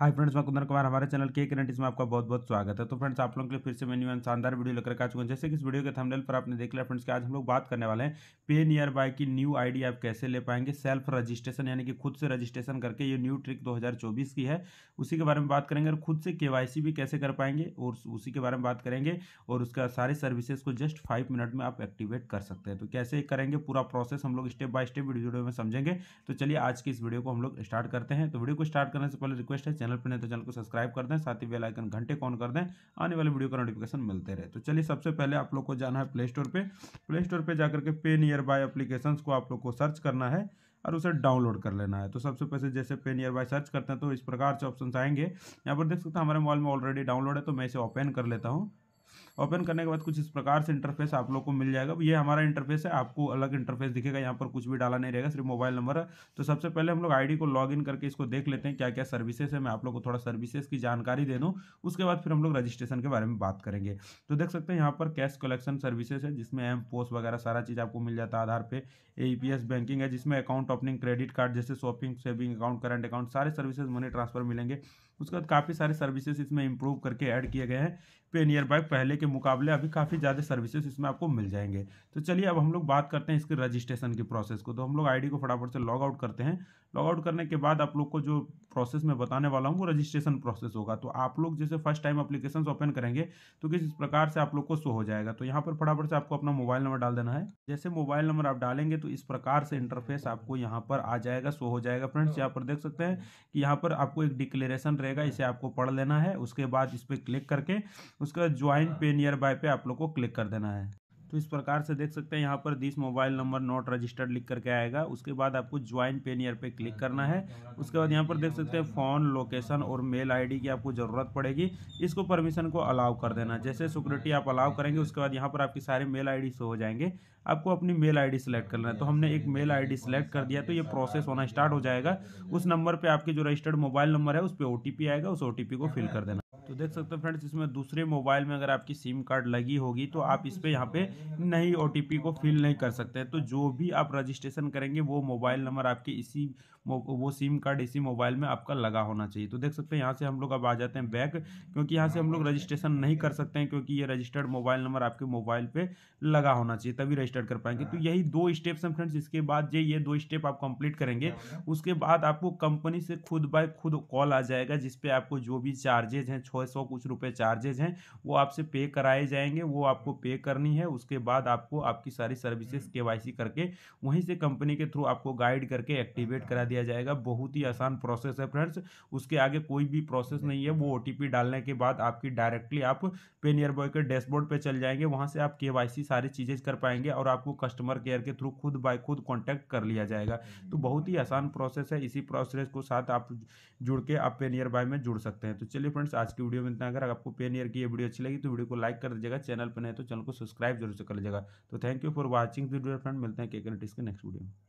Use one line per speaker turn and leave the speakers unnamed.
Hi friends मैं कुंदन कुमार हमारे channel के करंट इसमें आपका बहुत बहुत स्वागत है तो फ्रेंड्स आप लोगों के लिए फिर से मैं न्यू शानदार वीडियो लेकर आ चुका हूँ जैसे कि इस वीडियो के थंबनेल पर आपने देख लिया फ्रेंड्स कि आज हम लोग बात करने वाले हैं पे नियर बाय की न्यू आईडी आप कैसे ले पाएंगे सेल्फ रजिस्ट्रेशन यानी कि खुद से रजिस्ट्रेशन करके ये न्यू ट्रिक दो की है उसी के बारे में बात करेंगे और खुद से के भी कैसे कर पाएंगे और उसी के बारे में बात करेंगे और उसका सारे सर्विसेज को जस्ट फाइव मिनट में आप एक्टिवेट कर सकते हैं तो कैसे करेंगे पूरा प्रोसेस हम लोग स्टेप बाय स्टेप वीडियो में समझेंगे तो चलिए आज की इस वीडियो को हम लोग स्टार्ट करते हैं तो वीडियो को स्टार्ट करने से पहले रिक्वेस्ट है चैनल पर नहीं तो चैनल को सब्सक्राइब कर दें साथ ही बेल आइकन घंटे कॉन कर दें आने वाले वीडियो का नोटिफिकेशन मिलते रहे तो चलिए सबसे पहले आप लोग को जाना है प्ले स्टोर पर प्ले स्टोर पर जाकर के पे नियर बाय अप्लीकेशन को आप लोग को सर्च करना है और उसे डाउनलोड कर लेना है तो सबसे पहले जैसे पे नियर बाय सर्च करते हैं तो इस प्रकार से ऑप्शन आएंगे यहाँ पर देख सकते हैं हमारे मोबाइल में ऑलरेडी डाउनलोड है तो मैं इसे ओपन कर लेता हूँ ओपन करने के बाद कुछ इस प्रकार से इंटरफेस आप लोग को मिल जाएगा ये हमारा इंटरफेस है आपको अलग इंटरफेस दिखेगा यहाँ पर कुछ भी डाला नहीं रहेगा सिर्फ मोबाइल नंबर है तो सबसे पहले हम लोग आई को लॉग इन करके इसको देख लेते हैं क्या क्या सर्विसेज है मैं आप लोग को थोड़ा सर्विसेज की जानकारी दे दूँ उसके बाद फिर हम लोग रजिस्ट्रेशन के बारे में बात करेंगे तो देख सकते हैं यहाँ पर कैश कलेक्शन सर्विसेज है जिसमें एम पोस्ट वगैरह सारा चीज़ आपको मिल जाता है आधार पे ए बैंकिंग है जिसमें अकाउंट ओपनिंग क्रेडिट कार्ड जैसे shopping saving account current account सारे सर्विसेज मनी ट्रांसफर मिलेंगे उसके बाद काफ़ी सारे सर्विसेज इसमें इंप्रूव करके ऐड किए गए हैं पे नियर बाय पहले के के मुकाबले अभी काफ़ी ज़्यादा सर्विसेज इसमें आपको मिल जाएंगे तो चलिए अब हम लोग बात करते हैं इसके रजिस्ट्रेशन के प्रोसेस को तो हम लोग आईडी को फटाफट से लॉग आउट करते हैं लॉग आउट करने के बाद आप लोग को जो प्रोसेस मैं बताने वाला हूँ वो रजिस्ट्रेशन प्रोसेस होगा तो आप लोग जैसे फर्स्ट टाइम अप्लीकेशन ओपन करेंगे तो किस प्रकार से आप लोग को शो हो जाएगा तो यहाँ पर फटाफट से आपको अपना मोबाइल नंबर डाल देना है जैसे मोबाइल नंबर आप डालेंगे तो इस प्रकार से इंटरफेस आपको यहाँ पर आ जाएगा शो हो जाएगा फ्रेंड्स यहाँ पर देख सकते हैं कि यहाँ पर आपको एक डिक्लेरेशन रहेगा इसे आपको पढ़ लेना है उसके बाद इस पर क्लिक करके उसका ज्वाइन पे नियर बाय पे आप लोग को क्लिक कर देना है तो इस प्रकार से देख सकते हैं यहाँ पर this mobile number not registered लिख करके आएगा उसके बाद आपको ज्वाइन पेनियर पे क्लिक करना है उसके बाद यहाँ पर देख सकते हैं फ़ोन लोकेशन और मेल आईडी की आपको ज़रूरत पड़ेगी इसको परमिशन को अलाउ कर देना जैसे सिक्योरिटी आप अलाउ करेंगे उसके बाद यहाँ पर आपकी सारे मेल आई शो हो जाएंगे आपको अपनी मेल डी सेलेक्ट करना है तो हमने एक मेल डी सेलेक्ट कर दिया तो ये प्रोसेस होना स्टार्ट हो जाएगा उस नंबर पर आपके जो रजिस्टर्ड मोबाइल नंबर है उस पर ओ आएगा उस ओ को फिल कर देना तो देख सकते हैं फ्रेंड्स इसमें दूसरे मोबाइल में अगर आपकी सिम कार्ड लगी होगी तो आप इस पर यहाँ पे नहीं ओ को फिल नहीं कर सकते तो जो भी आप रजिस्ट्रेशन करेंगे वो मोबाइल नंबर आपके इसी वो सिम कार्ड इसी मोबाइल में आपका लगा होना चाहिए तो देख सकते हैं यहाँ से हम लोग अब आ जाते हैं बैक क्योंकि यहाँ से हम लोग रजिस्ट्रेशन नहीं कर सकते हैं क्योंकि ये रजिस्टर्ड मोबाइल नंबर आपके मोबाइल पे लगा होना चाहिए तभी रजिस्टर्ड कर पाएंगे तो यही दो स्टेप्स हैं फ्रेंड्स इसके बाद जो ये दो स्टेप आप कंप्लीट करेंगे उसके बाद आपको कंपनी से खुद बाय खुद कॉल आ जाएगा जिसपे आपको जो भी चार्जेज हैं छः सौ कुछ रुपये चार्जेज हैं वो आपसे पे कराए जाएंगे वो आपको पे करनी है उस उसके बाद आपको आपकी सारी सर्विसेज हम्म। के करके वहीं से कंपनी के थ्रू आपको गाइड करके एक्टिवेट हाँ। करा दिया जाएगा बहुत ही आसान प्रोसेस है फ्रेंड्स उसके आगे कोई भी प्रोसेस नहीं है वो ओ डालने के बाद आपकी डायरेक्टली आप पेनियर बॉय के डैशबोर्ड पर चल जाएंगे वहाँ से आप के सारी चीज़ें कर पाएंगे और आपको कस्टमर केयर के थ्रू खुद बाय खुद कॉन्टैक्ट कर लिया जाएगा हम्म। तो बहुत ही आसान प्रोसेस है इसी प्रोसेस को साथ आप जुड़ के आप नियर बाय में जुड़ सकते हैं तो चलिए फ्रेंड्स आज की वीडियो में इतना अगर आपको पे नियर की ये वीडियो अच्छी लगी तो वीडियो को लाइक कर दीजिएगा चैनल पर नहीं तो चैनल को सब्सक्राइब जरूर से कर लीजिएगा तो thank you for watching video friend मिलते हैं के नेक्स्ट वीडियो में